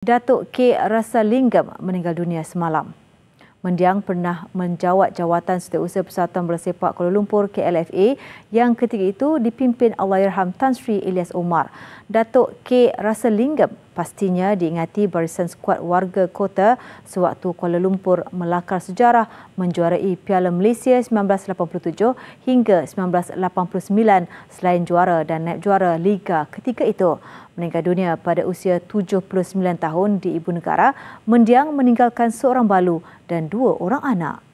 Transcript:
Datuk K. Rasalingam meninggal dunia semalam. Mendiang pernah menjawat jawatan Setiausaha Persatuan Bola Sepak Kuala Lumpur KLFA yang ketika itu dipimpin Allahyarham Tan Sri Ilyas Omar. Datuk K. Rasalingam pastinya diingati barisan skuad warga kota sewaktu Kuala Lumpur melakar sejarah menjuarai Piala Malaysia 1987 hingga 1989 selain juara dan naib juara liga ketika itu. Meninggal dunia pada usia 79 tahun di ibu negara, mendiang meninggalkan seorang balu dan dua orang anak.